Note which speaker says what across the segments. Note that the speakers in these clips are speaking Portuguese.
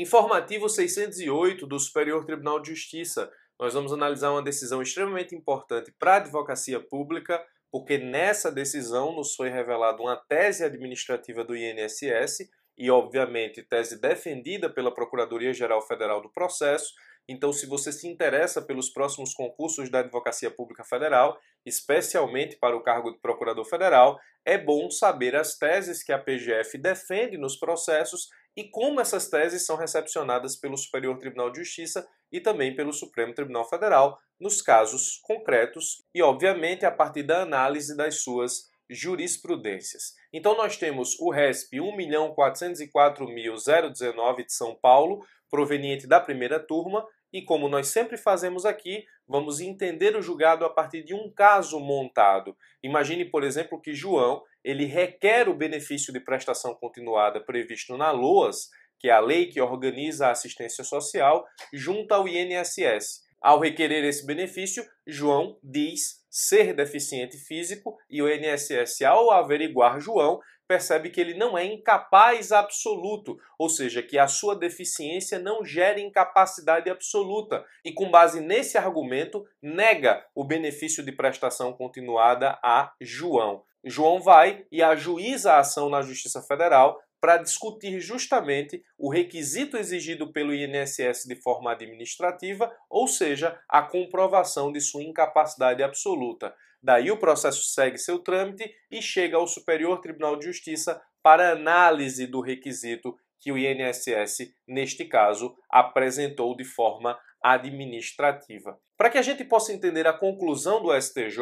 Speaker 1: Informativo 608 do Superior Tribunal de Justiça. Nós vamos analisar uma decisão extremamente importante para a advocacia pública, porque nessa decisão nos foi revelada uma tese administrativa do INSS e, obviamente, tese defendida pela Procuradoria-Geral Federal do Processo. Então, se você se interessa pelos próximos concursos da Advocacia Pública Federal, especialmente para o cargo de Procurador Federal, é bom saber as teses que a PGF defende nos processos e como essas teses são recepcionadas pelo Superior Tribunal de Justiça e também pelo Supremo Tribunal Federal nos casos concretos e, obviamente, a partir da análise das suas jurisprudências. Então nós temos o RESP 1.404.019 de São Paulo, proveniente da primeira turma, e como nós sempre fazemos aqui, vamos entender o julgado a partir de um caso montado. Imagine, por exemplo, que João, ele requer o benefício de prestação continuada previsto na LOAS, que é a lei que organiza a assistência social, junto ao INSS. Ao requerer esse benefício, João diz ser deficiente físico e o INSS, ao averiguar João, percebe que ele não é incapaz absoluto, ou seja, que a sua deficiência não gera incapacidade absoluta, e com base nesse argumento, nega o benefício de prestação continuada a João. João vai e ajuiza a ação na Justiça Federal para discutir justamente o requisito exigido pelo INSS de forma administrativa, ou seja, a comprovação de sua incapacidade absoluta. Daí o processo segue seu trâmite e chega ao Superior Tribunal de Justiça para análise do requisito que o INSS, neste caso, apresentou de forma administrativa. Para que a gente possa entender a conclusão do STJ,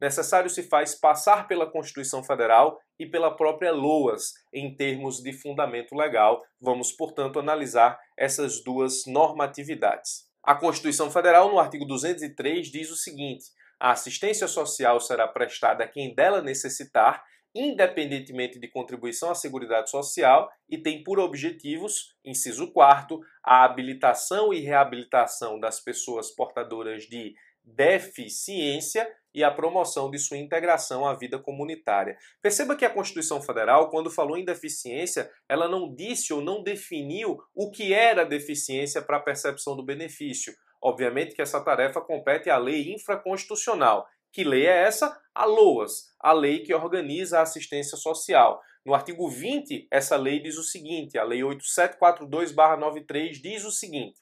Speaker 1: necessário se faz passar pela Constituição Federal e pela própria LOAS em termos de fundamento legal. Vamos, portanto, analisar essas duas normatividades. A Constituição Federal, no artigo 203, diz o seguinte: a assistência social será prestada a quem dela necessitar, independentemente de contribuição à Seguridade Social e tem por objetivos, inciso 4, a habilitação e reabilitação das pessoas portadoras de deficiência e a promoção de sua integração à vida comunitária. Perceba que a Constituição Federal, quando falou em deficiência, ela não disse ou não definiu o que era deficiência para a percepção do benefício. Obviamente que essa tarefa compete à lei infraconstitucional. Que lei é essa? A LOAS, a lei que organiza a assistência social. No artigo 20, essa lei diz o seguinte, a lei 8742/93 diz o seguinte: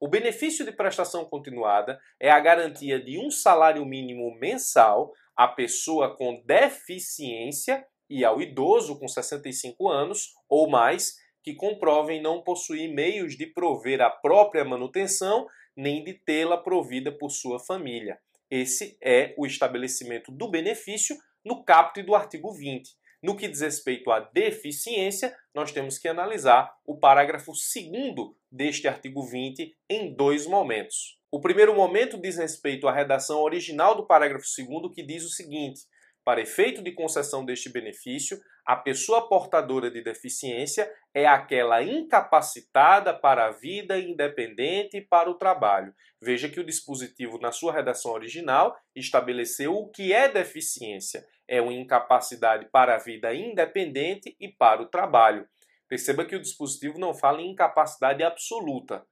Speaker 1: o benefício de prestação continuada é a garantia de um salário mínimo mensal à pessoa com deficiência e ao idoso com 65 anos ou mais que comprovem não possuir meios de prover a própria manutenção nem de tê-la provida por sua família. Esse é o estabelecimento do benefício no caput do artigo 20. No que diz respeito à deficiência, nós temos que analisar o parágrafo 2 deste artigo 20 em dois momentos. O primeiro momento diz respeito à redação original do parágrafo 2, que diz o seguinte: para efeito de concessão deste benefício, a pessoa portadora de deficiência é aquela incapacitada para a vida independente e para o trabalho. Veja que o dispositivo, na sua redação original, estabeleceu o que é deficiência: é uma incapacidade para a vida independente e para o trabalho. Perceba que o dispositivo não fala em incapacidade absoluta.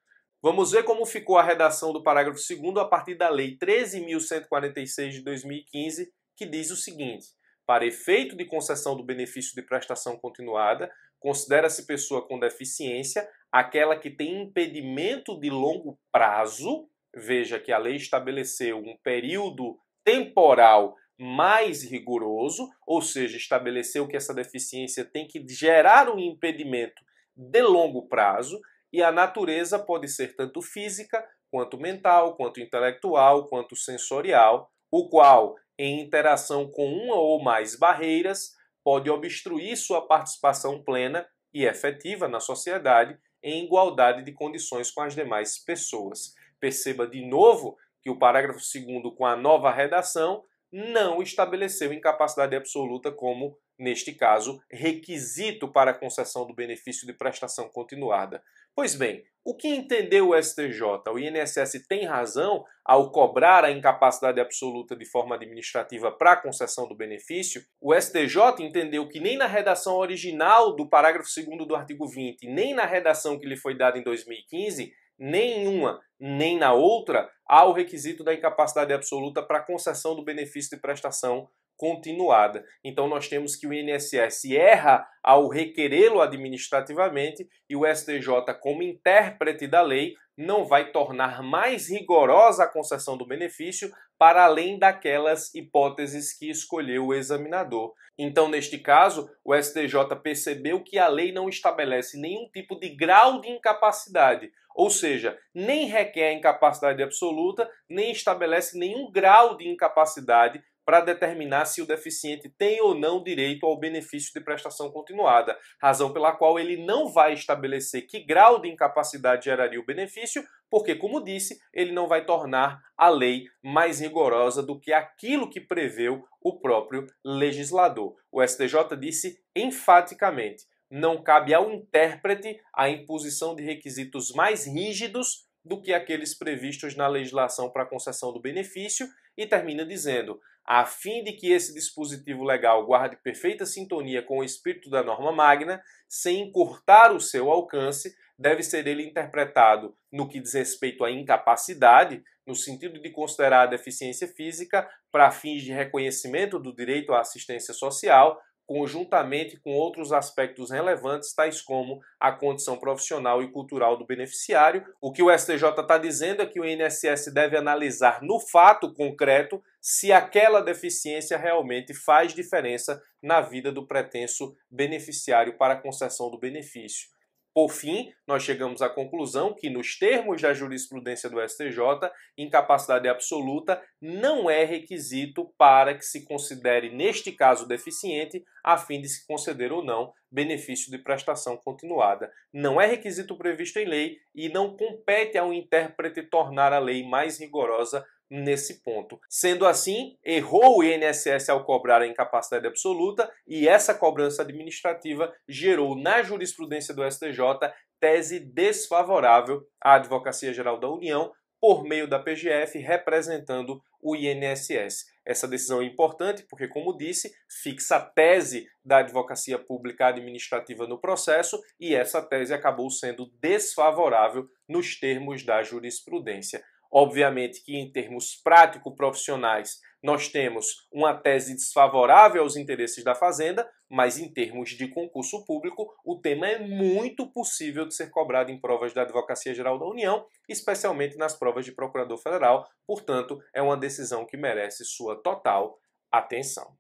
Speaker 1: Vamos ver como ficou a redação do parágrafo 2 a partir da Lei 13.146 de 2015, que diz o seguinte: para efeito de concessão do benefício de prestação continuada, considera-se pessoa com deficiência aquela que tem impedimento de longo prazo. Veja que a lei estabeleceu um período temporal mais rigoroso, ou seja, estabeleceu que essa deficiência tem que gerar um impedimento de longo prazo, e a natureza pode ser tanto física, quanto mental, quanto intelectual, quanto sensorial, o qual em interação com uma ou mais barreiras pode obstruir sua participação plena e efetiva na sociedade em igualdade de condições com as demais pessoas. Perceba de novo que o parágrafo 2 com a nova redação não estabeleceu incapacidade absoluta como, neste caso, requisito para a concessão do benefício de prestação continuada. Pois bem, o que entendeu o STJ? O INSS tem razão ao cobrar a incapacidade absoluta de forma administrativa para a concessão do benefício? O STJ entendeu que nem na redação original do parágrafo 2 do artigo 20, nem na redação que lhe foi dada em 2015, nem em uma nem na outra, há o requisito da incapacidade absoluta para concessão do benefício de prestação continuada. Então nós temos que o INSS erra ao requerê-lo administrativamente e o STJ, como intérprete da lei, não vai tornar mais rigorosa a concessão do benefício, para além daquelas hipóteses que escolheu o examinador. Então, neste caso, o STJ percebeu que a lei não estabelece nenhum tipo de grau de incapacidade, ou seja, nem requer incapacidade absoluta, nem estabelece nenhum grau de incapacidade para determinar se o deficiente tem ou não direito ao benefício de prestação continuada, razão pela qual ele não vai estabelecer que grau de incapacidade geraria o benefício, porque, como disse, ele não vai tornar a lei mais rigorosa do que aquilo que preveu o próprio legislador. O STJ disse enfaticamente: não cabe ao intérprete a imposição de requisitos mais rígidos do que aqueles previstos na legislação para concessão do benefício e termina dizendo: a fim de que esse dispositivo legal guarde perfeita sintonia com o espírito da norma magna, sem encurtar o seu alcance, deve ser ele interpretado no que diz respeito à incapacidade, no sentido de considerar a deficiência física para fins de reconhecimento do direito à assistência social, conjuntamente com outros aspectos relevantes, tais como a condição profissional e cultural do beneficiário. O que o STJ está dizendo é que o INSS deve analisar no fato concreto se aquela deficiência realmente faz diferença na vida do pretenso beneficiário para a concessão do benefício. Por fim, nós chegamos à conclusão que, nos termos da jurisprudência do STJ, incapacidade absoluta não é requisito para que se considere, neste caso, deficiente, a fim de se conceder ou não benefício de prestação continuada. Não é requisito previsto em lei e não compete ao intérprete tornar a lei mais rigorosa nesse ponto. Sendo assim, errou o INSS ao cobrar a incapacidade absoluta e essa cobrança administrativa gerou na jurisprudência do STJ tese desfavorável à Advocacia Geral da União por meio da PGF representando o INSS. Essa decisão é importante porque, como disse, fixa a tese da advocacia pública administrativa no processo e essa tese acabou sendo desfavorável nos termos da jurisprudência. Obviamente que, em termos prático-profissionais, nós temos uma tese desfavorável aos interesses da Fazenda, mas em termos de concurso público, o tema é muito possível de ser cobrado em provas da Advocacia Geral da União, especialmente nas provas de Procurador Federal. Portanto, é uma decisão que merece sua total atenção.